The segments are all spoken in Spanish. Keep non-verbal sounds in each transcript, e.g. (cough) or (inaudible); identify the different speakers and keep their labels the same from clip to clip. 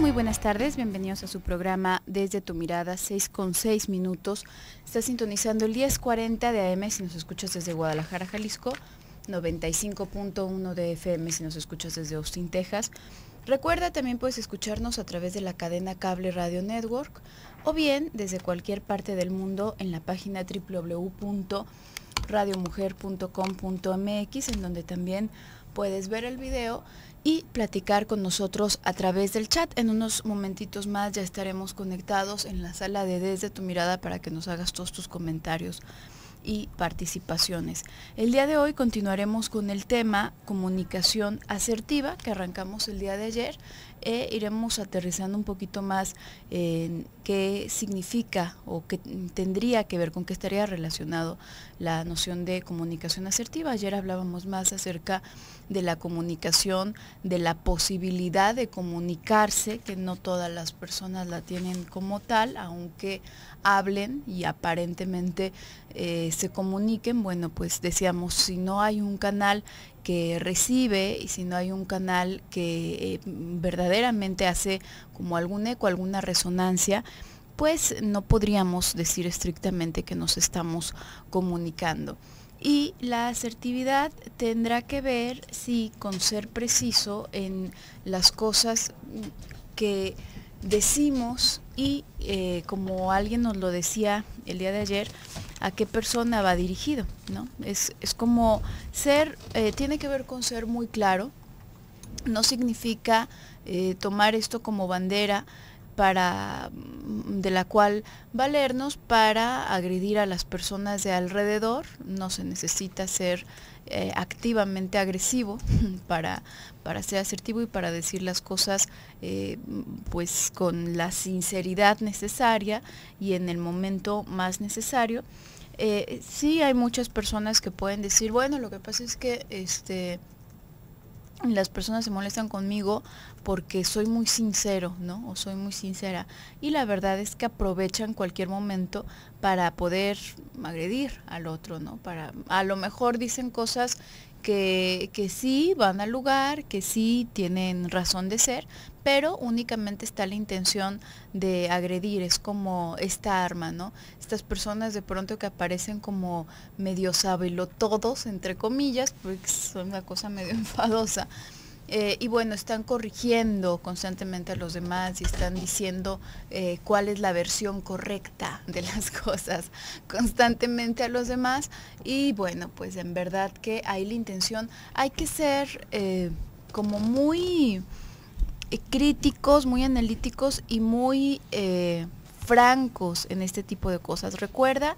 Speaker 1: Muy buenas tardes, bienvenidos a su programa Desde tu mirada, 6 con 6 minutos. Está sintonizando el 1040 de AM si nos escuchas desde Guadalajara, Jalisco, 95.1 de FM si nos escuchas desde Austin, Texas. Recuerda también puedes escucharnos a través de la cadena Cable Radio Network o bien desde cualquier parte del mundo en la página www.radiomujer.com.mx en donde también puedes ver el video y platicar con nosotros a través del chat. En unos momentitos más ya estaremos conectados en la sala de Desde tu mirada para que nos hagas todos tus comentarios y participaciones. El día de hoy continuaremos con el tema comunicación asertiva que arrancamos el día de ayer e iremos aterrizando un poquito más en qué significa o qué tendría que ver, con qué estaría relacionado la noción de comunicación asertiva. Ayer hablábamos más acerca de la comunicación, de la posibilidad de comunicarse, que no todas las personas la tienen como tal, aunque hablen y aparentemente eh, se comuniquen. Bueno, pues decíamos, si no hay un canal que recibe y si no hay un canal que eh, verdaderamente hace como algún eco, alguna resonancia, pues no podríamos decir estrictamente que nos estamos comunicando. Y la asertividad tendrá que ver, sí, con ser preciso en las cosas que decimos y eh, como alguien nos lo decía el día de ayer, a qué persona va dirigido, ¿no? Es, como ser, eh, tiene que ver con ser muy claro, no significa eh, tomar esto como bandera para mm, de la cual valernos para agredir a las personas de alrededor, no se necesita ser eh, activamente agresivo (laughs) para, para ser asertivo y para decir las cosas eh, pues con la sinceridad necesaria y en el momento más necesario. Eh, sí hay muchas personas que pueden decir, bueno, lo que pasa es que este, las personas se molestan conmigo porque soy muy sincero, ¿no? O soy muy sincera. Y la verdad es que aprovechan cualquier momento para poder agredir al otro, ¿no? Para, a lo mejor dicen cosas que, que sí van al lugar, que sí tienen razón de ser, pero únicamente está la intención de agredir, es como esta arma, ¿no? Estas personas de pronto que aparecen como medio todos entre comillas, porque son una cosa medio (laughs) enfadosa eh, y bueno, están corrigiendo constantemente a los demás y están diciendo eh, cuál es la versión correcta de las (laughs) cosas constantemente a los demás. Y bueno, pues en verdad que hay la intención, hay que ser eh, como muy críticos, muy analíticos y muy francos en este tipo de cosas. Recuerda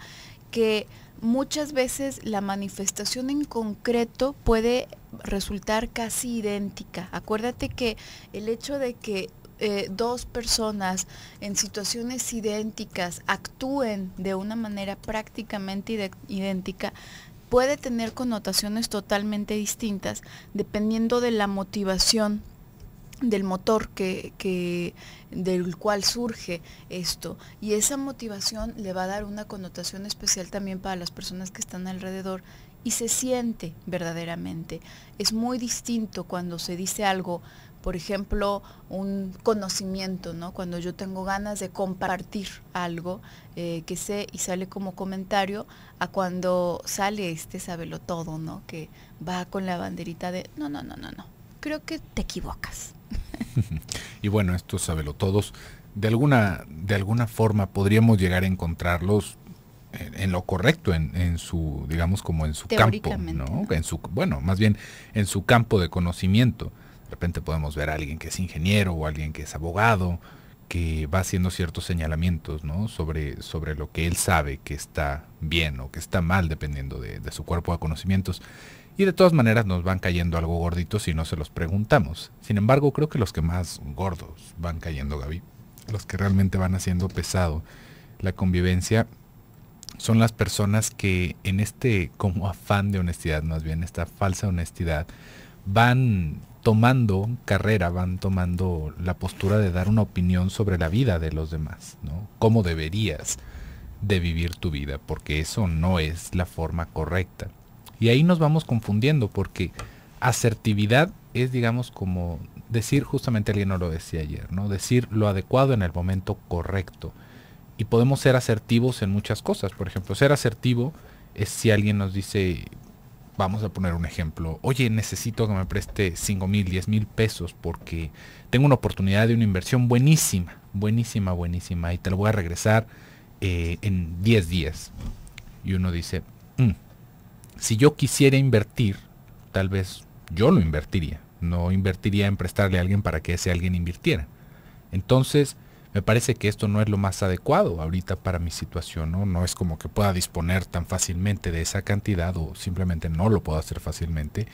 Speaker 1: que muchas veces la manifestación en concreto puede resultar casi idéntica. Acuérdate que el hecho de que eh, dos personas en situaciones idénticas actúen de una manera prácticamente idéntica puede tener connotaciones totalmente distintas dependiendo de la motivación del motor que, del cual surge esto. Y esa motivación le va a dar una connotación especial también para las personas que están alrededor y se siente verdaderamente. Es muy distinto cuando se dice algo, por ejemplo, un conocimiento, ¿no? Cuando yo tengo ganas de compartir algo eh, que sé y sale como comentario, a cuando sale este sabelo todo, ¿no? Que va con la banderita de no, no, no, no, no. Creo que te equivocas
Speaker 2: (laughs) y bueno, esto sábelo todos. De alguna, de alguna forma podríamos llegar a encontrarlos en, lo correcto, en, su, digamos, como en su campo, En su, bueno, más bien en su campo de conocimiento. De repente podemos ver a alguien que es ingeniero o alguien que es abogado, que va haciendo ciertos señalamientos ¿no? sobre, sobre lo que él sabe que está bien o que está mal, dependiendo de, de su cuerpo de conocimientos. Y de todas maneras nos van cayendo algo gorditos si no se los preguntamos. Sin embargo, creo que los que más gordos van cayendo, Gaby, los que realmente van haciendo pesado la convivencia, son las personas que en este como afán de honestidad, más bien esta falsa honestidad, van tomando carrera, van tomando la postura de dar una opinión sobre la vida de los demás, ¿no? Cómo deberías de vivir tu vida, porque eso no es la forma correcta. Y ahí nos vamos confundiendo porque asertividad es, digamos, como decir, justamente alguien no lo decía ayer, ¿no? Decir lo adecuado en el momento correcto. Y podemos ser asertivos en muchas cosas. Por ejemplo, ser asertivo es si alguien nos dice, vamos a poner un ejemplo, oye, necesito que me preste 5 mil, 10 mil pesos porque tengo una oportunidad de una inversión buenísima, buenísima, buenísima, y te lo voy a regresar eh, en 10 días. Y uno dice, mm, si yo quisiera invertir, tal vez yo lo invertiría. No invertiría en prestarle a alguien para que ese alguien invirtiera. Entonces, me parece que esto no es lo más adecuado ahorita para mi situación, ¿no? No es como que pueda disponer tan fácilmente de esa cantidad o simplemente no lo puedo hacer fácilmente.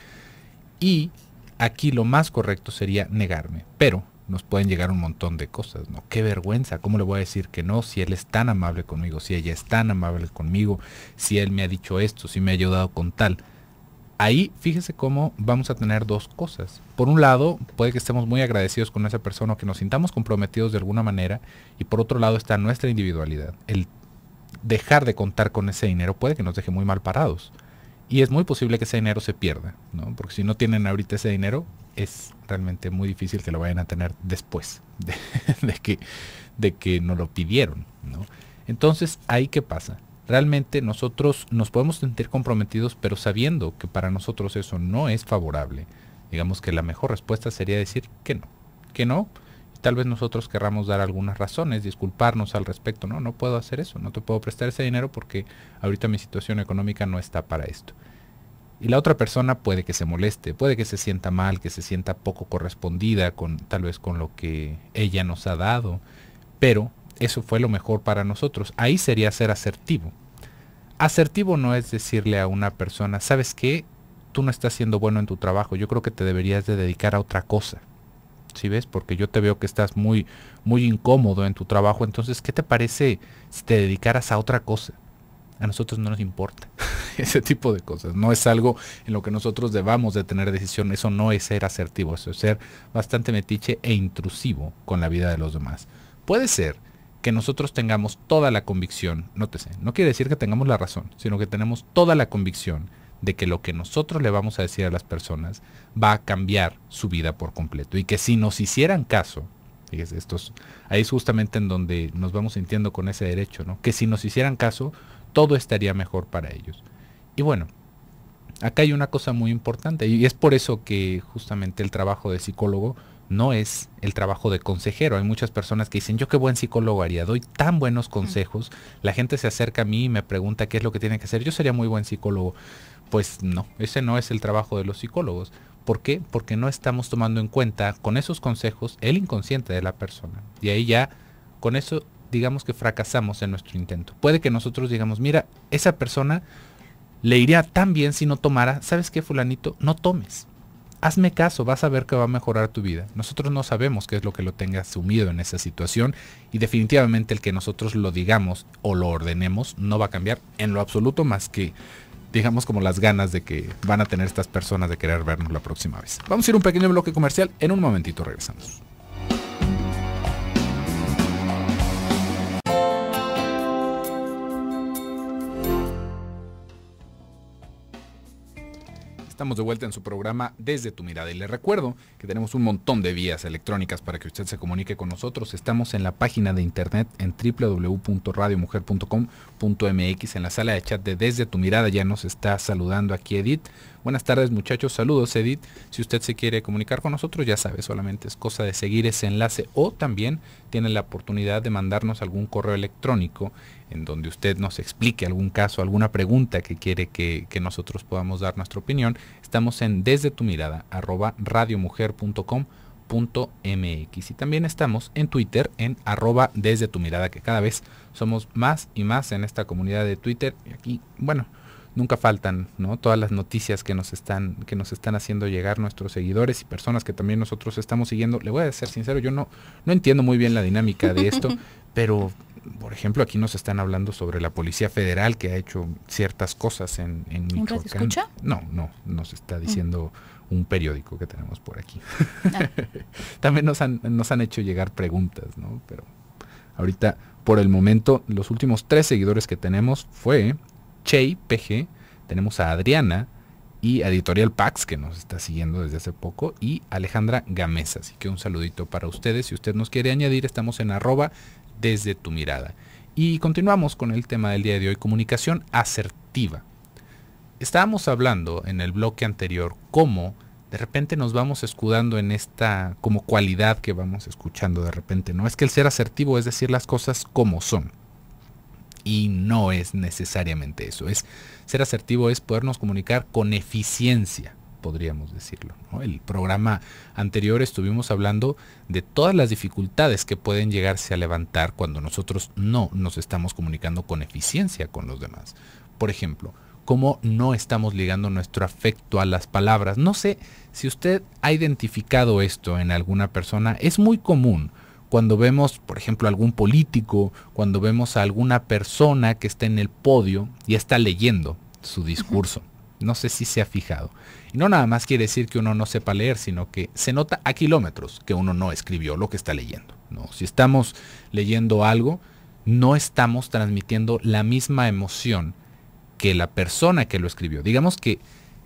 Speaker 2: Y aquí lo más correcto sería negarme. Pero nos pueden llegar un montón de cosas, ¿no? Qué vergüenza, ¿cómo le voy a decir que no si él es tan amable conmigo, si ella es tan amable conmigo, si él me ha dicho esto, si me ha ayudado con tal? Ahí fíjese cómo vamos a tener dos cosas. Por un lado, puede que estemos muy agradecidos con esa persona o que nos sintamos comprometidos de alguna manera. Y por otro lado está nuestra individualidad. El dejar de contar con ese dinero puede que nos deje muy mal parados. Y es muy posible que ese dinero se pierda, ¿no? Porque si no tienen ahorita ese dinero, es realmente muy difícil que lo vayan a tener después (laughs) de, que, de que no lo pidieron, ¿no? Entonces, ahí qué pasa. Realmente nosotros nos podemos sentir comprometidos, pero sabiendo que para nosotros eso no es favorable, digamos que la mejor respuesta sería decir que no, que no, tal vez nosotros querramos dar algunas razones, disculparnos al respecto, no, no puedo hacer eso, no te puedo prestar ese dinero porque ahorita mi situación económica no está para esto. Y la otra persona puede que se moleste, puede que se sienta mal, que se sienta poco correspondida con tal vez con lo que ella nos ha dado, pero eso fue lo mejor para nosotros. Ahí sería ser asertivo. Asertivo no es decirle a una persona, ¿sabes qué? Tú no estás siendo bueno en tu trabajo, yo creo que te deberías de dedicar a otra cosa si ves? Porque yo te veo que estás muy, muy incómodo en tu trabajo. Entonces, ¿qué te parece si te dedicaras a otra cosa? A nosotros no nos importa (laughs) ese tipo de cosas. No es algo en lo que nosotros debamos de tener decisión. Eso no es ser asertivo, eso es ser bastante metiche e intrusivo con la vida de los demás. Puede ser que nosotros tengamos toda la convicción, sé. no quiere decir que tengamos la razón, sino que tenemos toda la convicción de que lo que nosotros le vamos a decir a las personas va a cambiar su vida por completo. Y que si nos hicieran caso, estos, ahí es justamente en donde nos vamos sintiendo con ese derecho, ¿no? Que si nos hicieran caso, todo estaría mejor para ellos. Y bueno, acá hay una cosa muy importante y es por eso que justamente el trabajo de psicólogo no es el trabajo de consejero. Hay muchas personas que dicen, yo qué buen psicólogo haría, doy tan buenos consejos, la gente se acerca a mí y me pregunta qué es lo que tiene que hacer, yo sería muy buen psicólogo. Pues no, ese no es el trabajo de los psicólogos. ¿Por qué? Porque no estamos tomando en cuenta con esos consejos el inconsciente de la persona. Y ahí ya, con eso, digamos que fracasamos en nuestro intento. Puede que nosotros digamos, mira, esa persona le iría tan bien si no tomara, ¿sabes qué, fulanito? No tomes. Hazme caso, vas a ver que va a mejorar tu vida. Nosotros no sabemos qué es lo que lo tenga sumido en esa situación y definitivamente el que nosotros lo digamos o lo ordenemos no va a cambiar en lo absoluto más que digamos, como las ganas de que van a tener estas personas de querer vernos la próxima vez. Vamos a ir a un pequeño bloque comercial. En un momentito regresamos. Estamos de vuelta en su programa Desde tu mirada y le recuerdo que tenemos un montón de vías electrónicas para que usted se comunique con nosotros. Estamos en la página de internet en www.radiomujer.com.mx en la sala de chat de Desde tu mirada ya nos está saludando aquí Edith. Buenas tardes muchachos, saludos Edith. Si usted se quiere comunicar con nosotros ya sabe, solamente es cosa de seguir ese enlace o también tiene la oportunidad de mandarnos algún correo electrónico en donde usted nos explique algún caso, alguna pregunta que quiere que, nosotros podamos dar nuestra opinión, estamos en desde tu mirada arroba radiomujer.com.mx y también estamos en Twitter en arroba desde tu mirada que cada vez somos más y más en esta comunidad de Twitter y aquí bueno nunca faltan, ¿no? Todas las noticias que nos están, que nos están haciendo llegar nuestros seguidores y personas que también nosotros estamos siguiendo. Le voy a ser sincero, yo no, no entiendo muy bien la dinámica de esto, (laughs) pero por ejemplo, aquí nos están hablando sobre la Policía Federal que ha hecho ciertas cosas en, en Michoacán. escucha? No, no, nos está mm. diciendo un periódico que tenemos por aquí. Ah. (laughs) También nos han, nos han hecho llegar preguntas, ¿no? Pero ahorita, por el momento, los últimos tres seguidores que tenemos fue Chey PG, tenemos a Adriana, y Editorial Pax, que nos está siguiendo desde hace poco, y Alejandra Gamesa. Así que un saludito para ustedes. Si usted nos quiere añadir, estamos en arroba desde tu mirada. Y continuamos con el tema del día de hoy, comunicación asertiva. Estábamos hablando en el bloque anterior cómo de repente nos vamos escudando en esta como cualidad que vamos escuchando de repente. No es que el ser asertivo es decir las cosas como son y no es necesariamente eso. Es, ser asertivo es podernos comunicar con eficiencia, podríamos decirlo. ¿no? El programa anterior estuvimos hablando de todas las dificultades que pueden llegarse a levantar cuando nosotros no nos estamos comunicando con eficiencia con los demás. Por ejemplo, cómo no estamos ligando nuestro afecto a las palabras. No sé si usted ha identificado esto en alguna persona. Es muy común cuando vemos, por ejemplo, algún político, cuando vemos a alguna persona que está en el podio y está leyendo su discurso. No sé si se ha fijado. no nada más quiere decir que uno no sepa leer, sino que se nota a kilómetros que uno no escribió lo que está leyendo. ¿no? Si estamos leyendo algo, no estamos transmitiendo la misma emoción que la persona que lo escribió. Digamos que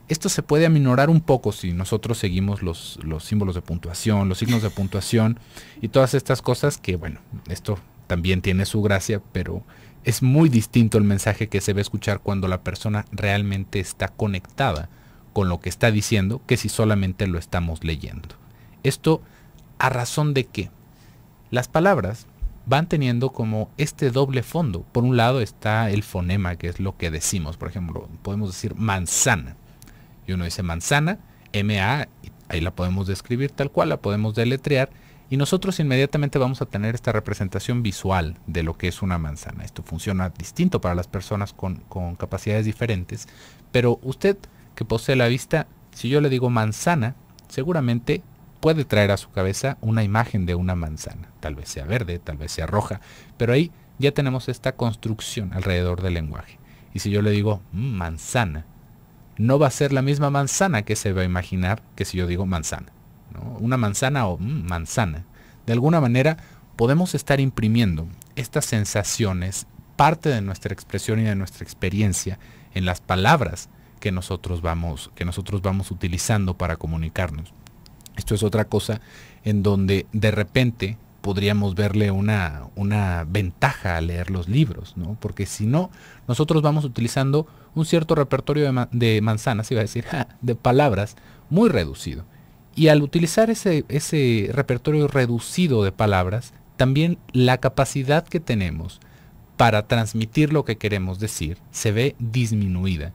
Speaker 2: esto se puede aminorar un poco si nosotros seguimos los, símbolos de puntuación, los signos de puntuación y todas estas cosas que, bueno, esto también tiene su gracia, pero es muy distinto el mensaje que se ve escuchar cuando la persona realmente está conectada con lo que está diciendo que si solamente lo estamos leyendo. Esto a razón de que las palabras van teniendo como este doble fondo. Por un lado está el fonema, que es lo que decimos. Por ejemplo, podemos decir manzana y uno dice manzana, MA, ahí la podemos describir tal cual, la podemos deletrear y nosotros inmediatamente vamos a tener esta representación visual de lo que es una manzana. Esto funciona distinto para las personas con, con capacidades diferentes, pero usted que posee la vista, si yo le digo manzana, seguramente puede traer a su cabeza una imagen de una manzana, tal vez sea verde, tal vez sea roja, pero ahí ya tenemos esta construcción alrededor del lenguaje. Y si yo le digo mm, manzana, no va a ser la misma manzana que se va a imaginar que si yo digo manzana. Una manzana o mm, manzana. De alguna manera podemos estar imprimiendo estas sensaciones, parte de nuestra expresión y de nuestra experiencia en las palabras que nosotros vamos, que nosotros vamos utilizando para comunicarnos. Esto es otra cosa en donde de repente podríamos verle una, ventaja a leer los libros, ¿no? Porque si no, nosotros vamos utilizando un cierto repertorio de, manzanas, iba a decir, (laughs) de palabras muy reducido. Y al utilizar ese, ese repertorio reducido de palabras, también la capacidad que tenemos para transmitir lo que queremos decir se ve disminuida.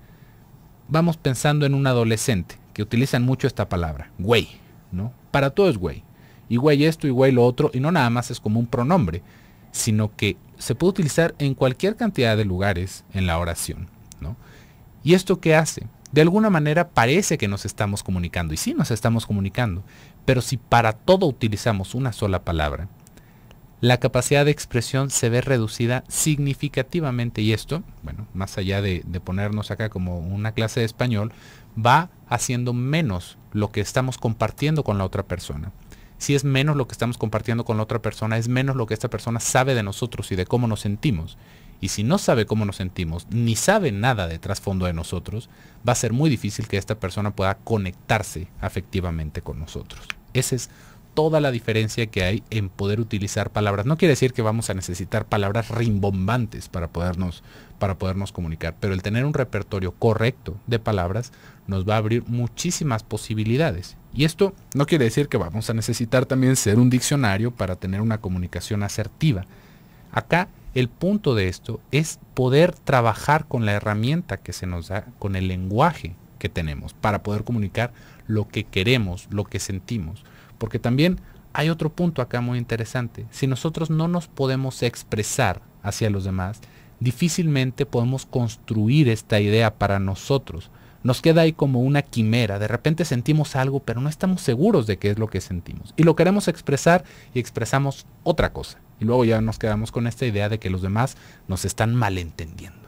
Speaker 2: Vamos pensando en un adolescente, que utilizan mucho esta palabra, güey, ¿no? Para todo es güey igual esto igual lo otro, y no nada más es como un pronombre, sino que se puede utilizar en cualquier cantidad de lugares en la oración. ¿no? ¿Y esto qué hace? De alguna manera parece que nos estamos comunicando, y sí nos estamos comunicando, pero si para todo utilizamos una sola palabra, la capacidad de expresión se ve reducida significativamente y esto, bueno, más allá de, ponernos acá como una clase de español, va haciendo menos lo que estamos compartiendo con la otra persona si es menos lo que estamos compartiendo con la otra persona, es menos lo que esta persona sabe de nosotros y de cómo nos sentimos. Y si no sabe cómo nos sentimos, ni sabe nada de trasfondo de nosotros, va a ser muy difícil que esta persona pueda conectarse afectivamente con nosotros. Esa es toda la diferencia que hay en poder utilizar palabras. No quiere decir que vamos a necesitar palabras rimbombantes para podernos para podernos comunicar. Pero el tener un repertorio correcto de palabras nos va a abrir muchísimas posibilidades. Y esto no quiere decir que vamos a necesitar también ser un diccionario para tener una comunicación asertiva. Acá el punto de esto es poder trabajar con la herramienta que se nos da, con el lenguaje que tenemos, para poder comunicar lo que queremos, lo que sentimos. Porque también hay otro punto acá muy interesante. Si nosotros no nos podemos expresar hacia los demás, difícilmente podemos construir esta idea para nosotros. Nos queda ahí como una quimera, de repente sentimos algo, pero no estamos seguros de qué es lo que sentimos. Y lo queremos expresar y expresamos otra cosa. Y luego ya nos quedamos con esta idea de que los demás nos están malentendiendo.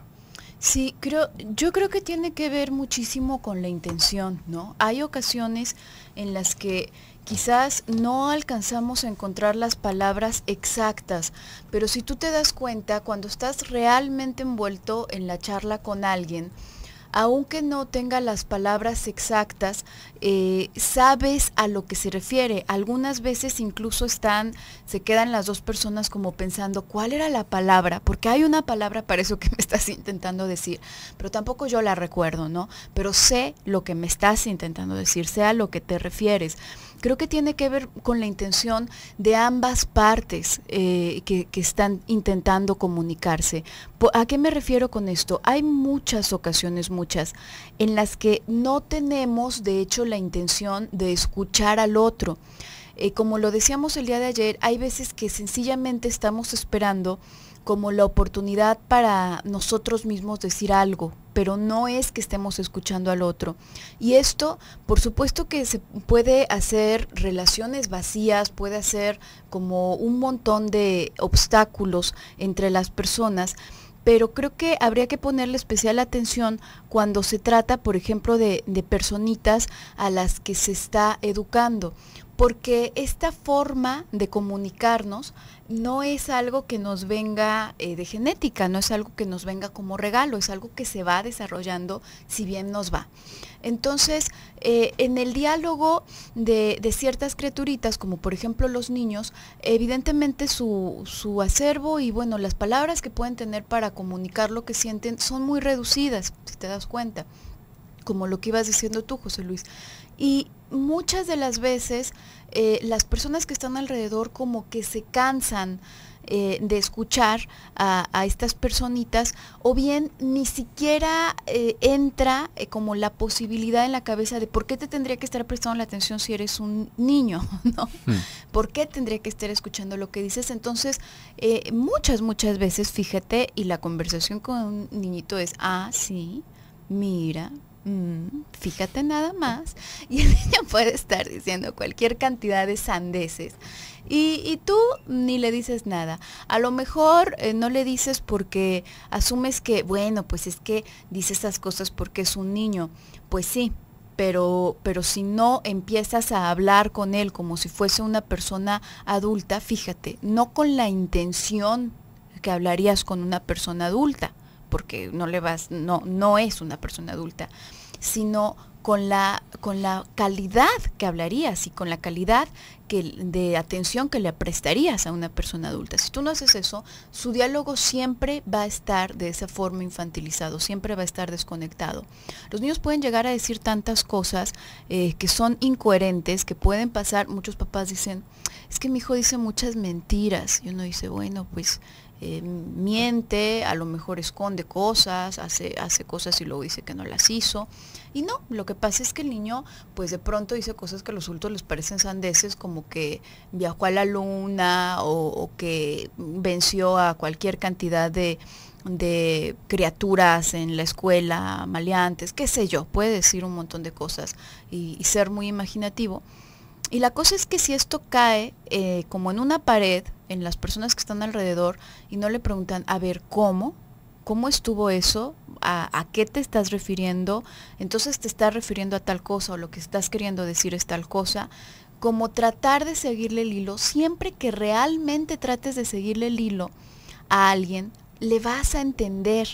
Speaker 1: Sí, creo, yo creo que tiene que ver muchísimo con la intención, ¿no? Hay ocasiones en las que Quizás no alcanzamos a encontrar las palabras exactas, pero si tú te das cuenta, cuando estás realmente envuelto en la charla con alguien, aunque no tenga las palabras exactas, eh, sabes a lo que se refiere. Algunas veces incluso están, se quedan las dos personas como pensando cuál era la palabra, porque hay una palabra para eso que me estás (laughs) intentando decir, pero tampoco yo la recuerdo, ¿no? Pero sé lo que me estás intentando decir, sea a lo que te refieres creo que tiene que ver con la intención de ambas partes eh, que, están intentando comunicarse. ¿A qué me refiero con esto? Hay muchas ocasiones, muchas, en las que no tenemos de hecho la intención de escuchar al otro. Eh, como lo decíamos el día de ayer, hay veces que sencillamente estamos esperando como la oportunidad para nosotros mismos decir algo, pero no es que estemos escuchando al otro. Y esto, por supuesto que se puede hacer relaciones vacías, puede hacer como un montón de obstáculos entre las personas, pero creo que habría que ponerle especial atención cuando se trata, por ejemplo, de, de personitas a las que se está educando porque esta forma de comunicarnos no es algo que nos venga eh, de genética, no es algo que nos venga como regalo, es algo que se va desarrollando si bien nos va. Entonces, eh, en el diálogo de, ciertas criaturitas, como por ejemplo los niños, evidentemente su, su acervo y bueno, las palabras que pueden tener para comunicar lo que sienten son muy reducidas, si te das cuenta como lo que ibas diciendo tú, José Luis. Y muchas de las veces eh, las personas que están alrededor como que se cansan eh, de escuchar a, estas personitas o bien ni siquiera eh, entra como la posibilidad en la cabeza de por qué te tendría que estar prestando la atención si eres un niño, (laughs) ¿no? Hmm. ¿Por qué tendría que estar escuchando lo que dices? Entonces, muchas, muchas veces, fíjate, y la conversación con un niñito es, ah, sí, mira, Mm, fíjate nada más. (laughs) Y el niño puede estar diciendo cualquier cantidad de sandeces. Y, tú ni le dices nada. A lo mejor eh, no le dices porque asumes que, bueno, pues es que dice esas cosas porque es un niño. Pues sí, pero, pero si no empiezas a hablar con él como si fuese una persona adulta, fíjate, no con la intención que hablarías con una persona adulta, porque no le vas, no, no es una persona adulta sino con la, calidad que hablarías y con la calidad que, de atención que le prestarías a una persona adulta. Si tú no haces eso, su diálogo siempre va a estar de esa forma infantilizado, siempre va a estar desconectado. Los niños pueden llegar a decir tantas cosas eh, que son incoherentes, que pueden pasar, muchos papás dicen, es que mi hijo dice muchas mentiras. Y uno dice, bueno, pues eh, miente, a lo mejor esconde cosas, hace, hace cosas y luego dice que no las hizo. Y no, lo que pasa es que el niño pues de pronto dice cosas que a los adultos les parecen sandeces, como que viajó a la luna o, que venció a cualquier cantidad de, criaturas en la escuela, maleantes, qué sé yo, puede decir un montón de cosas y, ser muy imaginativo. Y la cosa es que si esto cae eh, como en una pared, en las personas que están alrededor y no le preguntan, a ver, ¿cómo? ¿Cómo estuvo eso? ¿A, qué te estás refiriendo? Entonces te estás refiriendo a tal cosa o lo que estás queriendo decir es tal cosa. Como tratar de seguirle el hilo, siempre que realmente trates de seguirle el hilo a alguien, le vas a entender,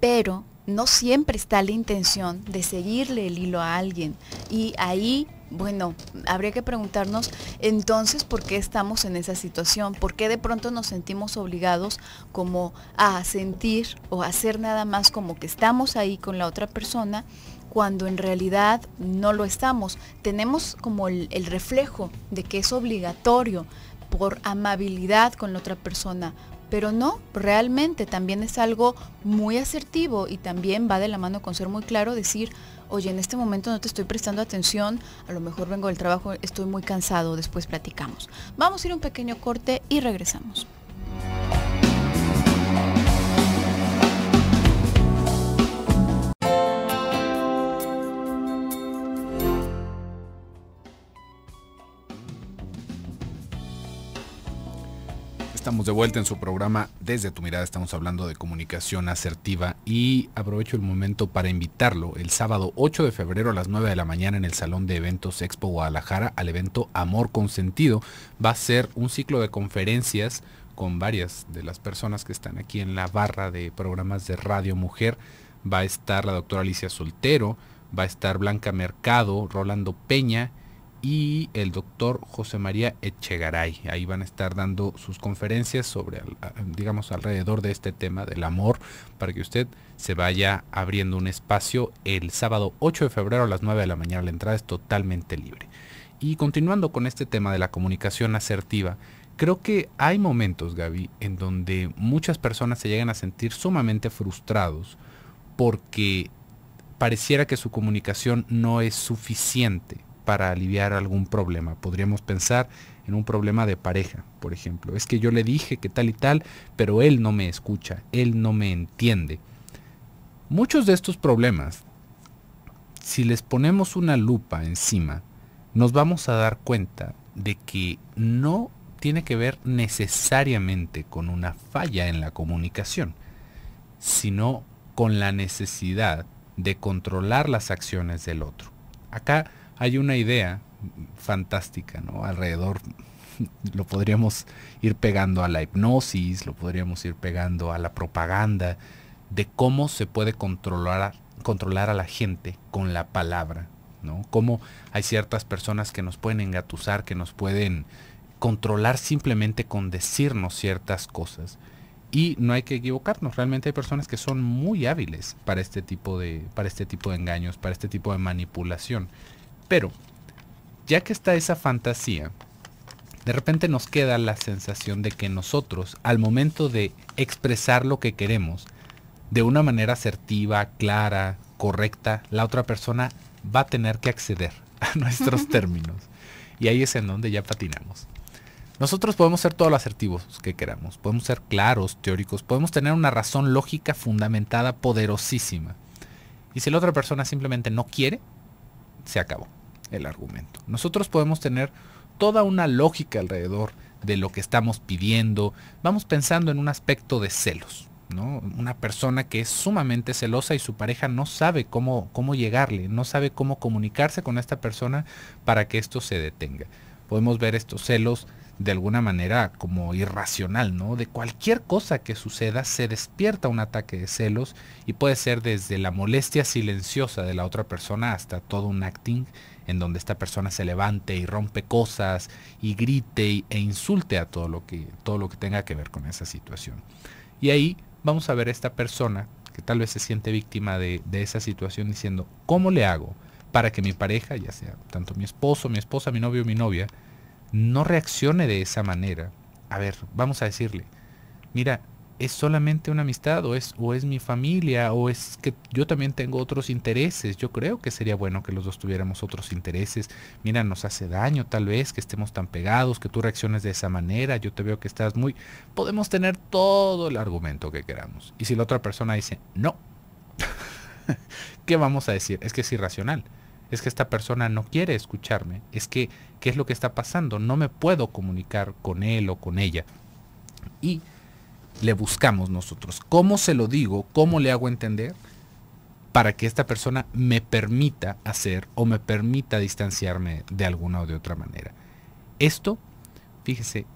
Speaker 1: pero no siempre está la intención de seguirle el hilo a alguien. Y ahí bueno, habría que preguntarnos entonces por qué estamos en esa situación, por qué de pronto nos sentimos obligados como a sentir o hacer nada más como que estamos ahí con la otra persona cuando en realidad no lo estamos. Tenemos como el, el reflejo de que es obligatorio por amabilidad con la otra persona, pero no, realmente también es algo muy asertivo y también va de la mano con ser muy claro, decir, oye, en este momento no te estoy prestando atención, a lo mejor vengo del trabajo, estoy muy cansado, después platicamos. Vamos a ir a un pequeño corte y regresamos.
Speaker 2: Estamos de vuelta en su programa Desde tu mirada. Estamos hablando de comunicación asertiva y aprovecho el momento para invitarlo el sábado 8 de febrero a las 9 de la mañana en el Salón de Eventos Expo Guadalajara al evento Amor Consentido. Va a ser un ciclo de conferencias con varias de las personas que están aquí en la barra de programas de Radio Mujer. Va a estar la doctora Alicia Soltero, va a estar Blanca Mercado, Rolando Peña y el doctor José María Echegaray. Ahí van a estar dando sus conferencias sobre, digamos, alrededor de este tema del amor, para que usted se vaya abriendo un espacio el sábado 8 de febrero a las 9 de la mañana. La entrada es totalmente libre. Y continuando con este tema de la comunicación asertiva, creo que hay momentos, Gaby, en donde muchas personas se llegan a sentir sumamente frustrados porque pareciera que su comunicación no es suficiente para aliviar algún problema. Podríamos pensar en un problema de pareja, por ejemplo. Es que yo le dije que tal y tal, pero él no me escucha, él no me entiende. Muchos de estos problemas, si les ponemos una lupa encima, nos vamos a dar cuenta de que no tiene que ver necesariamente con una falla en la comunicación, sino con la necesidad de controlar las acciones del otro. Acá hay una idea fantástica, ¿no? Alrededor lo podríamos ir pegando a la hipnosis, lo podríamos ir pegando a la propaganda, de cómo se puede controlar, a la gente con la palabra, ¿no? Cómo hay ciertas personas que nos pueden engatusar, que nos pueden controlar simplemente con decirnos ciertas cosas. Y no hay que equivocarnos, realmente hay personas que son muy hábiles para este tipo de, para este tipo de engaños, para este tipo de manipulación. Pero, ya que está esa fantasía, de repente nos queda la sensación de que nosotros, al momento de expresar lo que queremos, de una manera asertiva, clara, correcta, la otra persona va a tener que acceder a (laughs) nuestros términos. Y ahí es en donde ya patinamos. Nosotros podemos ser todos los asertivos que queramos, podemos ser claros, teóricos, podemos tener una razón lógica fundamentada poderosísima. Y si la otra persona simplemente no quiere, se acabó el argumento. Nosotros podemos tener toda una lógica alrededor de lo que estamos pidiendo. Vamos pensando en un aspecto de celos. ¿no? Una persona que es sumamente celosa y su pareja no sabe cómo, cómo llegarle, no sabe cómo comunicarse con esta persona para que esto se detenga. Podemos ver estos celos de alguna manera como irracional, ¿no? De cualquier cosa que suceda se despierta un ataque de celos y puede ser desde la molestia silenciosa de la otra persona hasta todo un acting en donde esta persona se levante y rompe cosas y grite e insulte a todo lo, que, todo lo que tenga que ver con esa situación. Y ahí vamos a ver a esta persona que tal vez se siente víctima de, esa situación diciendo, ¿cómo le hago para que mi pareja, ya sea tanto mi esposo, mi esposa, mi novio, mi novia, no reaccione de esa manera? A ver, vamos a decirle, mira, es solamente una amistad o es, o es mi familia o es que yo también tengo otros intereses. Yo creo que sería bueno que los dos tuviéramos otros intereses. Mira, nos hace daño tal vez que estemos tan pegados, que tú reacciones de esa manera. Yo te veo que estás muy... Podemos tener todo el argumento que queramos. Y si la otra persona dice, no, (laughs) ¿qué vamos a decir? Es que es irracional. Es que esta persona no quiere escucharme. Es que, ¿qué es lo que está pasando? No me puedo comunicar con él o con ella. Y le buscamos nosotros. ¿Cómo se lo digo? ¿Cómo le hago entender? Para que esta persona me permita hacer o me permita distanciarme de alguna o de otra manera. Esto, fíjese,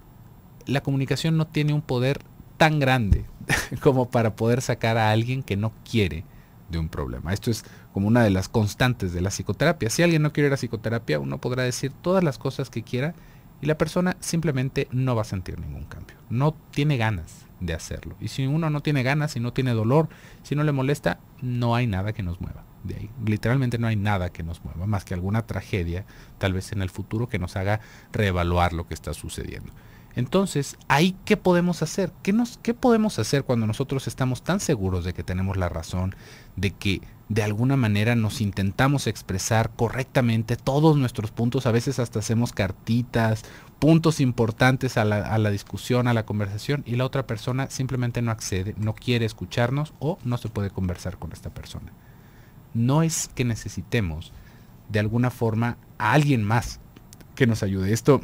Speaker 2: la comunicación no tiene un poder tan grande (laughs) como para poder sacar a alguien que no quiere de un problema. Esto es como una de las constantes de la psicoterapia. Si alguien no quiere ir a psicoterapia, uno podrá decir todas las cosas que quiera y la persona simplemente no va a sentir ningún cambio. No tiene ganas de hacerlo. Y si uno no tiene ganas, si no tiene dolor, si no le molesta, no hay nada que nos mueva. De ahí. Literalmente no hay nada que nos mueva, más que alguna tragedia, tal vez en el futuro, que nos haga reevaluar lo que está sucediendo. Entonces, ahí qué podemos hacer? ¿Qué, nos, ¿Qué podemos hacer cuando nosotros estamos tan seguros de que tenemos la razón, de que de alguna manera nos intentamos expresar correctamente todos nuestros puntos, a veces hasta hacemos cartitas, puntos importantes a la, a la discusión, a la conversación, y la otra persona simplemente no accede, no quiere escucharnos o no se puede conversar con esta persona? No es que necesitemos de alguna forma a alguien más que nos ayude. Esto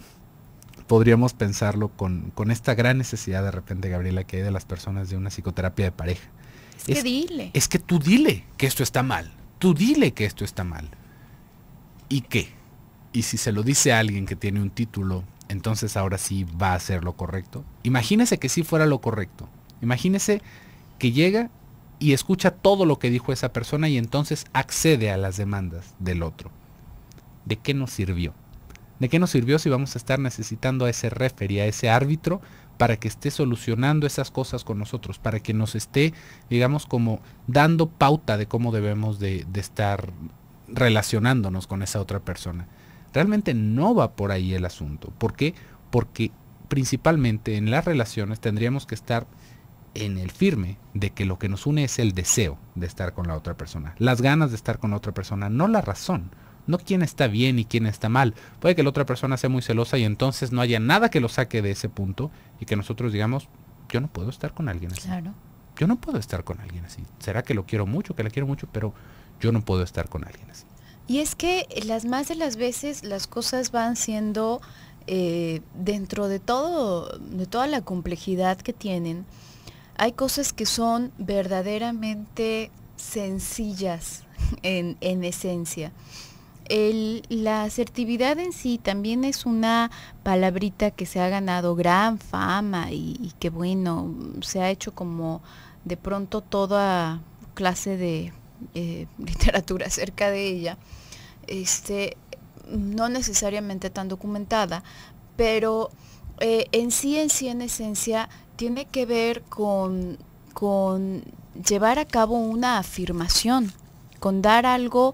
Speaker 2: podríamos pensarlo con, esta gran necesidad de repente, Gabriela, que hay de las personas de una psicoterapia de pareja. Es, que dile. Es que tú dile que esto está mal. Tú dile que esto está mal. ¿Y qué? Y si se lo dice alguien que tiene un título, entonces ahora sí va a ser lo correcto. Imagínese que sí fuera lo correcto. Imagínese que llega y escucha todo lo que dijo esa persona y entonces accede a las demandas del otro. ¿De qué nos sirvió? ¿De qué nos sirvió si vamos a estar necesitando a ese referee, a ese árbitro, para que esté solucionando esas cosas con nosotros, para que nos esté, digamos, como dando pauta de cómo debemos de, de estar relacionándonos con esa otra persona? Realmente no va por ahí el asunto. ¿Por qué? Porque principalmente en las relaciones tendríamos que estar en el firme de que lo que nos une es el deseo de estar con la otra persona, las ganas de estar con la otra persona, no la razón no quién está bien y quién está mal. Puede que la otra persona sea muy celosa y entonces no haya nada que lo saque de ese punto y que nosotros digamos, yo no puedo estar con alguien así. Yo no puedo estar con alguien así. Será que lo quiero mucho, que la quiero mucho, pero yo no puedo estar con alguien así.
Speaker 1: Y es que las más de las veces las cosas van siendo eh, dentro de todo, de toda la complejidad que tienen, hay cosas que son verdaderamente sencillas en, en esencia la asertividad en sí también es una palabrita que se ha ganado gran fama y, que bueno, se ha hecho como de pronto toda clase de eh, (laughs) literatura acerca de ella, este, no necesariamente tan documentada, pero eh, en sí, en sí, en esencia, tiene que ver con, con llevar a cabo una afirmación, con dar algo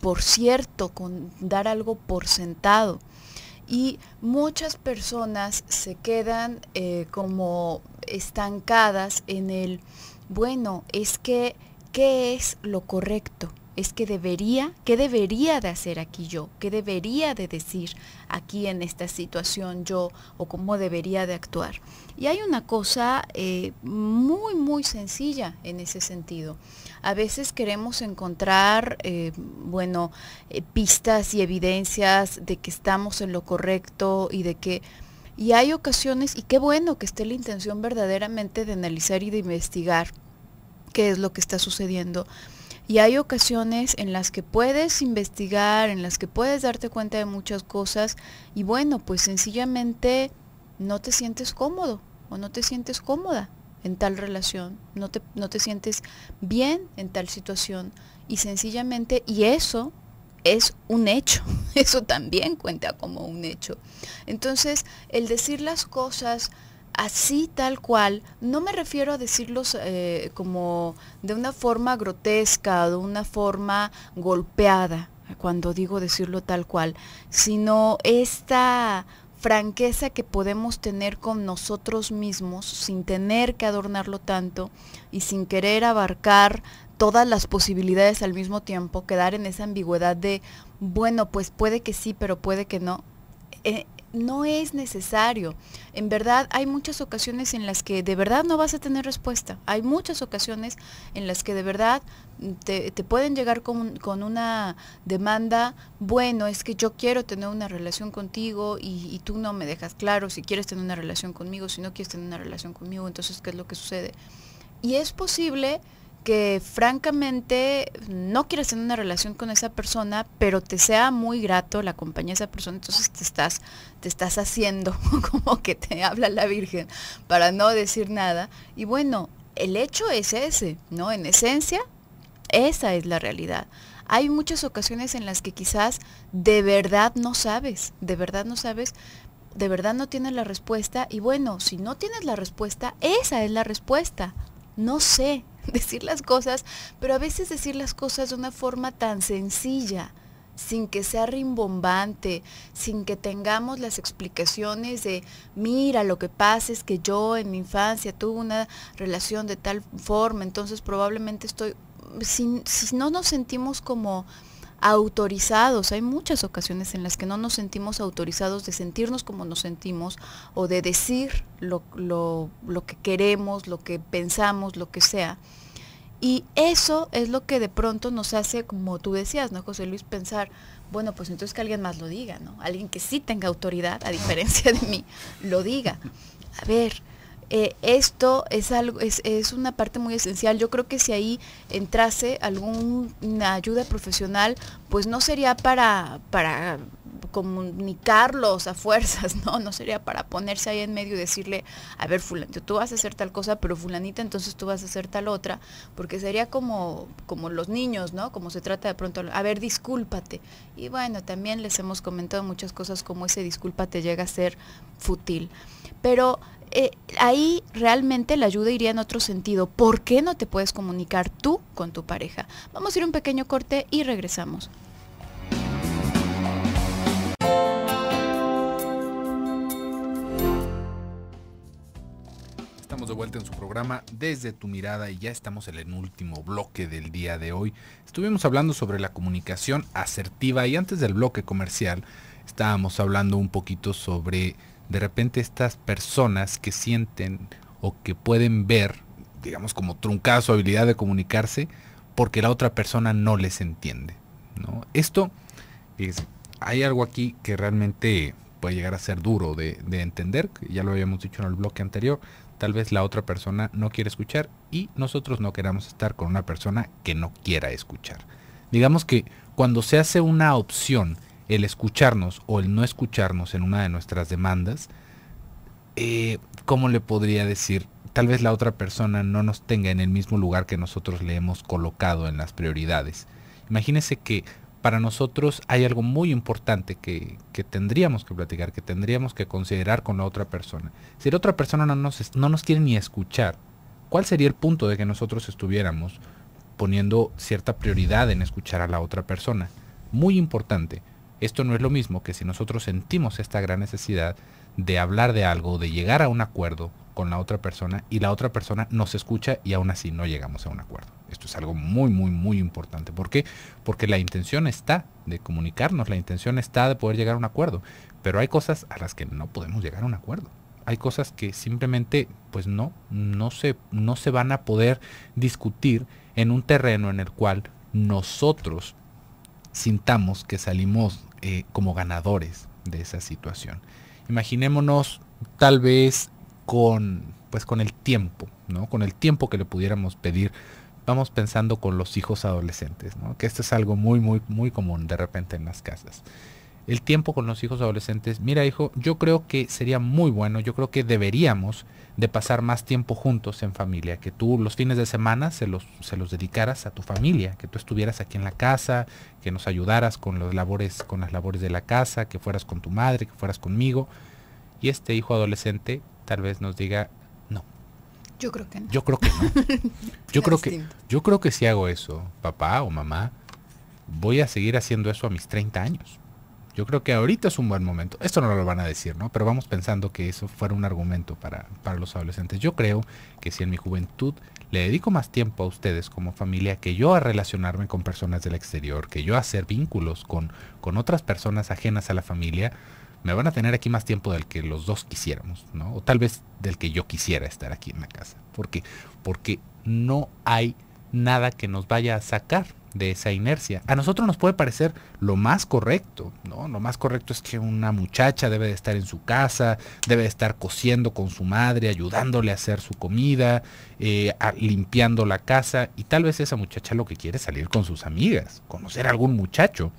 Speaker 1: por cierto, con dar algo por sentado. Y muchas personas se quedan eh, como estancadas en el, bueno, es que, ¿qué es lo correcto? es que debería, ¿qué debería de hacer aquí yo? ¿Qué debería de decir aquí en esta situación yo o cómo debería de actuar? Y hay una cosa eh, muy, muy sencilla en ese sentido. A veces queremos encontrar, eh, bueno, eh, pistas y evidencias de que estamos en lo correcto y de que... Y hay ocasiones, y qué bueno que esté la intención verdaderamente de analizar y de investigar qué es lo que está sucediendo y hay ocasiones en las que puedes investigar, en las que puedes darte cuenta de muchas cosas y bueno, pues sencillamente no te sientes cómodo o no te sientes cómoda en tal relación, no te, no te sientes bien en tal situación y sencillamente, y eso es un hecho, (laughs) eso también cuenta como un hecho. Entonces, el decir las cosas así tal cual, no me refiero a decirlos eh, como de una forma grotesca, de una forma golpeada, cuando digo decirlo tal cual, sino esta franqueza que podemos tener con nosotros mismos sin tener que adornarlo tanto y sin querer abarcar todas las posibilidades al mismo tiempo, quedar en esa ambigüedad de, bueno, pues puede que sí, pero puede que no. Eh, no es necesario. En verdad hay muchas ocasiones en las que de verdad no vas a tener respuesta. Hay muchas ocasiones en las que de verdad te, pueden llegar con, con, una demanda, bueno, es que yo quiero tener una relación contigo y, y tú no me dejas claro si quieres tener una relación conmigo, si no quieres tener una relación conmigo, entonces ¿qué es lo que sucede? Y es posible que francamente no quieres tener una relación con esa persona, pero te sea muy grato la compañía de esa persona, entonces te estás, te estás haciendo (laughs) como que te habla la Virgen para no decir nada. Y bueno, el hecho es ese, ¿no? En esencia, esa es la realidad. Hay muchas ocasiones en las que quizás de verdad no sabes, de verdad no sabes, de verdad no tienes la respuesta. Y bueno, si no tienes la respuesta, esa es la respuesta. No sé, (laughs) decir las cosas, pero a veces decir las cosas de una forma tan sencilla, sin que sea rimbombante, sin que tengamos las explicaciones de, mira, lo que pasa es que yo en mi infancia tuve una relación de tal forma, entonces probablemente estoy, si, si no nos sentimos como autorizados. Hay muchas ocasiones en las que no nos sentimos autorizados de sentirnos como nos sentimos o de decir lo, lo que queremos, lo que pensamos, lo que sea. Y eso es lo que de pronto nos hace, como tú decías, ¿no, José Luis? Pensar, bueno, pues entonces que alguien más lo diga, ¿no? Alguien que sí tenga autoridad, a diferencia de mí, lo diga. A ver, eh, esto es algo es, es, una parte muy esencial yo creo que si ahí entrase alguna ayuda profesional pues no sería para para comunicarlos a fuerzas, (laughs) ¿no? No sería para ponerse ahí en medio y decirle, a ver, fulanito, tú vas a hacer tal cosa, pero fulanita, entonces tú vas a hacer tal otra, porque sería como, como los niños, ¿no? Como se trata de pronto, a ver, discúlpate. Y bueno, también les hemos comentado muchas cosas como ese discúlpate llega a ser fútil. Pero eh, ahí realmente la ayuda iría en otro sentido. ¿Por qué no te puedes comunicar tú con tu pareja? Vamos a ir un pequeño corte y regresamos.
Speaker 2: Estamos de vuelta en su programa desde tu mirada y ya estamos en el último bloque del día de hoy. Estuvimos hablando sobre la comunicación asertiva y antes del bloque comercial estábamos hablando un poquito sobre de repente estas personas que sienten o que pueden ver, digamos, como truncada su habilidad de comunicarse, porque la otra persona no les entiende. ¿no? Esto, hay algo aquí que realmente puede llegar a ser duro de, de entender, ya lo habíamos dicho en el bloque anterior, tal vez la otra persona no quiere escuchar y nosotros no queramos estar con una persona que no quiera escuchar. Digamos que cuando se hace una opción el escucharnos o el no escucharnos en una de nuestras demandas, eh, ¿cómo le podría decir? Tal vez la otra persona no nos tenga en el mismo lugar que nosotros le hemos colocado en las prioridades. Imagínese que para nosotros hay algo muy importante que, tendríamos que platicar, que tendríamos que considerar con la otra persona. Si la otra persona no nos, no nos quiere ni escuchar, ¿cuál sería el punto de que nosotros estuviéramos poniendo cierta prioridad en escuchar a la otra persona? Muy importante. Esto no es lo mismo que si nosotros sentimos esta gran necesidad de hablar de algo, de llegar a un acuerdo con la otra persona y la otra persona nos escucha y aún así no llegamos a un acuerdo. Esto es algo muy, muy, muy importante. ¿Por qué? Porque la intención está de comunicarnos, la intención está de poder llegar a un acuerdo, pero hay cosas a las que no podemos llegar a un acuerdo. Hay cosas que simplemente pues no, no se, no se van a poder discutir en un terreno en el cual nosotros sintamos que salimos eh, como ganadores de esa situación. Imaginémonos tal vez con, pues, con el tiempo, ¿no? Con el tiempo que le pudiéramos pedir. Vamos pensando con los hijos adolescentes, ¿no? Que esto es algo muy, muy, muy común de repente en las casas el tiempo con los hijos adolescentes. Mira, hijo, yo creo que sería muy bueno, yo creo que deberíamos de pasar más tiempo juntos en familia, que tú los fines de semana se los, se los dedicaras a tu familia, que tú estuvieras aquí en la casa, que nos ayudaras con las labores, con las labores de la casa, que fueras con tu madre, que fueras conmigo. Y este hijo adolescente tal vez nos diga, no.
Speaker 1: Yo creo que no. Yo creo que no. (laughs) Yo creo que,
Speaker 2: yo creo que si hago eso, papá o mamá, voy a seguir haciendo eso a mis 30 años. Yo creo que ahorita es un buen momento. Esto no lo van a decir, ¿no? Pero vamos pensando que eso fuera un argumento para, los adolescentes. Yo creo que si en mi juventud le dedico más tiempo a ustedes como familia que yo a relacionarme con personas del exterior, que yo a hacer vínculos con, con otras personas ajenas a la familia, me van a tener aquí más tiempo del que los dos quisiéramos, ¿no? O tal vez del que yo quisiera estar aquí en la casa. ¿Por qué? Porque no hay nada que nos vaya a sacar de esa inercia. A nosotros nos puede parecer lo más correcto, ¿no? Lo más correcto es que una muchacha debe de estar en su casa, debe de estar cosiendo con su madre, ayudándole a hacer su comida, eh, limpiando la casa, y tal vez esa muchacha lo que quiere es salir con sus amigas, conocer a algún muchacho.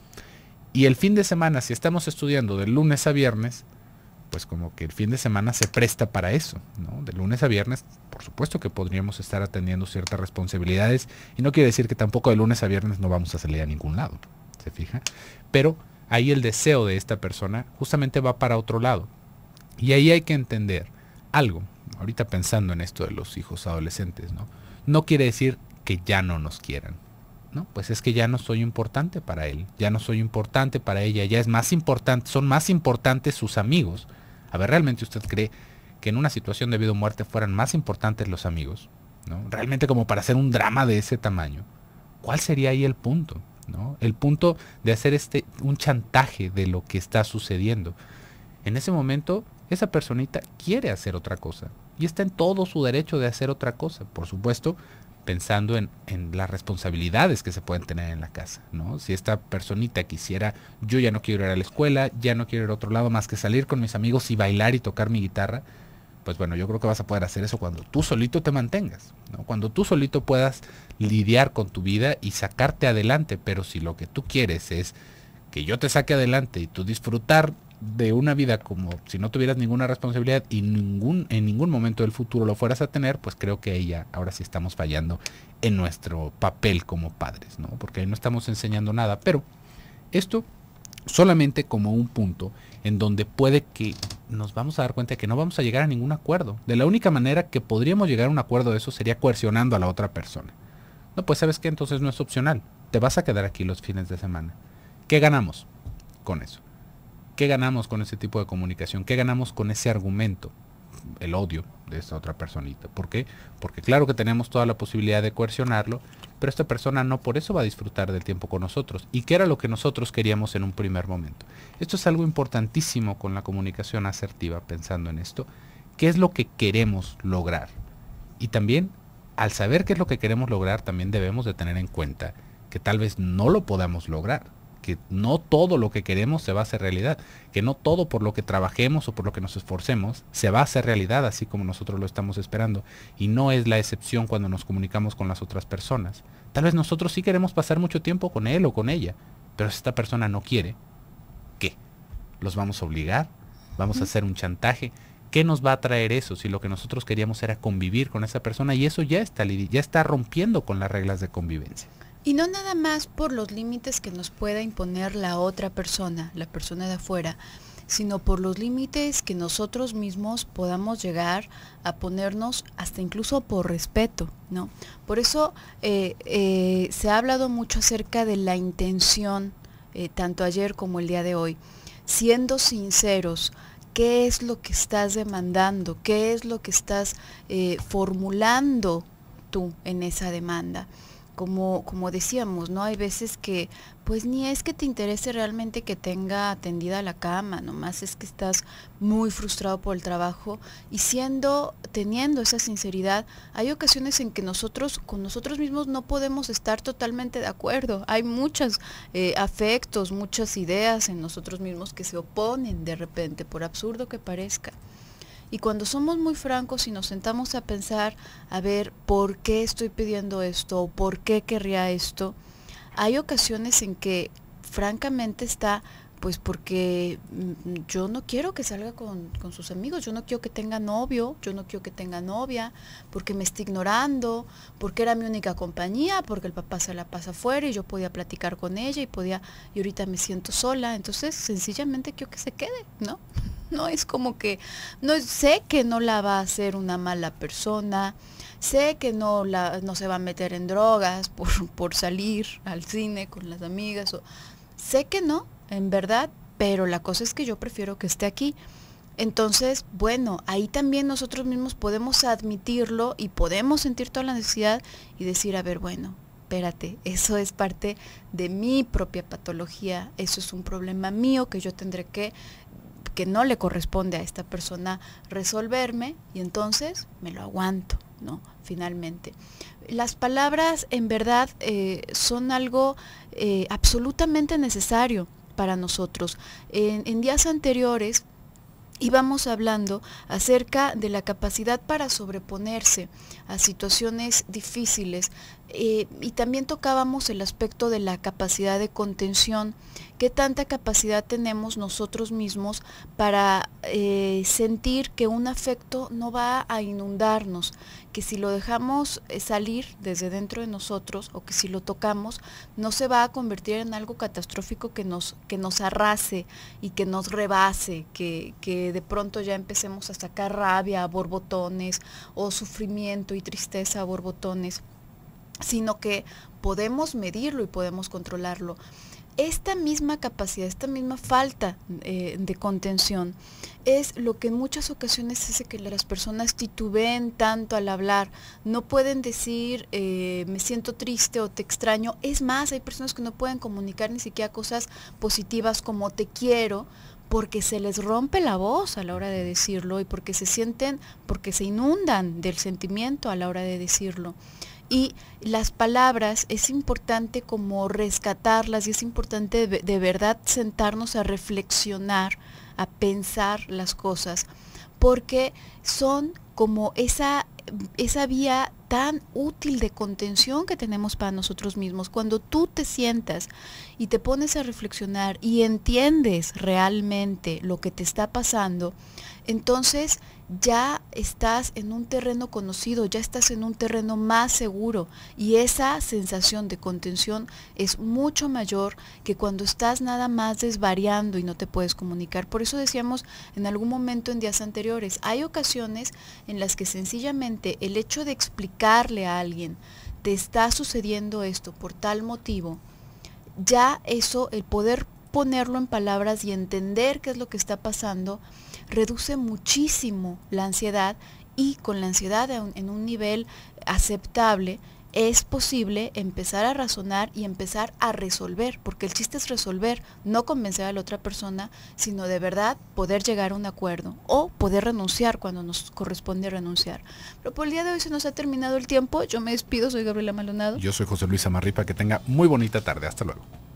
Speaker 2: Y el fin de semana, si estamos estudiando de lunes a viernes, pues como que el fin de semana se presta para eso, ¿no? De lunes a viernes, por supuesto que podríamos estar atendiendo ciertas responsabilidades y no quiere decir que tampoco de lunes a viernes no vamos a salir a ningún lado, ¿se fija? Pero ahí el deseo de esta persona justamente va para otro lado. Y ahí hay que entender algo, ahorita pensando en esto de los hijos adolescentes, ¿no? No quiere decir que ya no nos quieran, ¿no? Pues es que ya no soy importante para él, ya no soy importante para ella, ya es más importante, son más importantes sus amigos a ver, ¿realmente usted cree que en una situación de vida o muerte fueran más importantes los amigos? ¿no? Realmente como para hacer un drama de ese tamaño. ¿Cuál sería ahí el punto? ¿no? El punto de hacer este, un chantaje de lo que está sucediendo. En ese momento, esa personita quiere hacer otra cosa. Y está en todo su derecho de hacer otra cosa. Por supuesto, pensando en, las responsabilidades que se pueden tener en la casa, ¿no? Si esta personita quisiera, yo ya no quiero ir a la escuela, ya no quiero ir a otro lado más que salir con mis amigos y bailar y tocar mi guitarra, pues bueno, yo creo que vas a poder hacer eso cuando tú solito te mantengas, Cuando tú solito puedas lidiar con tu vida y sacarte adelante, pero si lo que tú quieres es que yo te saque adelante y tú disfrutar de una vida como si no tuvieras ninguna responsabilidad y ningún, en ningún momento del futuro lo fueras a tener, pues creo que ella ahora sí estamos fallando en nuestro papel como padres, ¿no? Porque ahí no estamos enseñando nada. Pero esto solamente como un punto en donde puede que nos vamos a dar cuenta de que no vamos a llegar a ningún acuerdo. De la única manera que podríamos llegar a un acuerdo de eso sería coercionando a la otra persona. No, pues sabes que entonces no es opcional. Te vas a quedar aquí los fines de semana. ¿Qué ganamos con eso? ¿Qué ganamos con ese tipo de comunicación? ¿Qué ganamos con ese argumento? El odio de esta otra personita. ¿Por qué? Porque claro que tenemos toda la posibilidad de coercionarlo, pero esta persona no por eso va a disfrutar del tiempo con nosotros. ¿Y qué era lo que nosotros queríamos en un primer momento? Esto es algo importantísimo con la comunicación asertiva, pensando en esto. ¿Qué es lo que queremos lograr? Y también, al saber qué es lo que queremos lograr, también debemos de tener en cuenta que tal vez no lo podamos lograr que no todo lo que queremos se va a hacer realidad, que no todo por lo que trabajemos o por lo que nos esforcemos se va a hacer realidad así como nosotros lo estamos esperando. Y no es la excepción cuando nos comunicamos con las otras personas. Tal vez nosotros sí queremos pasar mucho tiempo con él o con ella, pero si esta persona no quiere, ¿qué? ¿Los vamos a obligar? ¿Vamos a hacer un chantaje? ¿Qué nos va a traer eso si lo que nosotros queríamos era convivir con esa persona y eso ya está, ya está rompiendo con las reglas de convivencia?
Speaker 1: Y no nada más por los límites que nos pueda imponer la otra persona, la persona de afuera, sino por los límites que nosotros mismos podamos llegar a ponernos hasta incluso por respeto, ¿no? Por eso eh, eh, se ha hablado mucho acerca de la intención, eh, tanto ayer como el día de hoy. Siendo sinceros, ¿qué es lo que estás demandando? ¿Qué es lo que estás formulando tú en esa demanda? como, decíamos, ¿no? Hay veces que, pues ni es que te interese realmente que tenga atendida la cama, nomás es que estás muy frustrado por el trabajo y siendo, teniendo esa sinceridad, hay ocasiones en que nosotros con nosotros mismos no podemos estar totalmente de acuerdo. Hay muchos eh, afectos, muchas ideas en nosotros mismos que se oponen de repente, por absurdo que parezca. Y cuando somos muy francos y nos sentamos a pensar, a ver, ¿por qué estoy pidiendo esto? o ¿Por qué querría esto? Hay ocasiones en que francamente está pues porque mm, yo no quiero que salga con, sus amigos, yo no quiero que tenga novio, yo no quiero que tenga novia, porque me está ignorando, porque era mi única compañía, porque el papá se la pasa afuera y yo podía platicar con ella y podía, y ahorita me siento sola, entonces sencillamente quiero que se quede, ¿no? (laughs) No es como que, no sé que no la va a hacer una mala persona, sé que no, la, no se va a meter en drogas (laughs) por, por salir al cine con las amigas, o, sé que no, en verdad, pero la cosa es que yo prefiero que esté aquí. Entonces, bueno, ahí también nosotros mismos podemos admitirlo y podemos sentir toda la necesidad y decir, a ver, bueno, espérate, eso es parte de mi propia patología, eso es un problema mío que yo tendré que, que no le corresponde a esta persona resolverme y entonces me lo aguanto, ¿no? Finalmente. Las palabras en verdad eh, son algo eh, absolutamente necesario nosotros. En, días anteriores íbamos hablando acerca de la capacidad para sobreponerse a situaciones difíciles eh, y también tocábamos el aspecto de la capacidad de contención qué tanta capacidad tenemos nosotros mismos para eh, sentir que un afecto no va a inundarnos, que si lo dejamos eh, salir desde dentro de nosotros o que si lo tocamos, no se va a convertir en algo catastrófico que nos, que nos arrase y que nos rebase, que, que de pronto ya empecemos a sacar rabia a borbotones o sufrimiento y tristeza a borbotones, sino que podemos medirlo y podemos controlarlo esta misma capacidad, esta misma falta eh, de contención es lo que en muchas ocasiones hace que las personas titubeen tanto al hablar. No pueden decir eh, me siento triste o te extraño. Es más, hay personas que no pueden comunicar ni siquiera cosas positivas como te quiero porque se les rompe la voz a la hora de decirlo y porque se sienten, porque se inundan del sentimiento a la hora de decirlo y las palabras es importante como rescatarlas y es importante de, verdad sentarnos a reflexionar, a pensar las cosas, porque son como esa, esa vía tan útil de contención que tenemos para nosotros mismos. Cuando tú te sientas y te pones a reflexionar y entiendes realmente lo que te está pasando, entonces ya estás en un terreno conocido, ya estás en un terreno más seguro y esa sensación de contención es mucho mayor que cuando estás nada más desvariando y no te puedes comunicar. Por eso decíamos en algún momento en días anteriores, hay ocasiones en las que sencillamente el hecho de explicarle a alguien, te está sucediendo esto por tal motivo, ya eso, el poder ponerlo en palabras y entender qué es lo que está pasando, reduce muchísimo la ansiedad y con la ansiedad en un nivel aceptable es posible empezar a razonar y empezar a resolver, porque el chiste es resolver, no convencer a la otra persona, sino de verdad poder llegar a un acuerdo o poder renunciar cuando nos corresponde renunciar. Pero por el día de hoy se nos ha terminado el tiempo, yo me despido, soy Gabriela Malonado. Yo
Speaker 2: soy José Luis Amarripa, que tenga muy bonita tarde, hasta luego.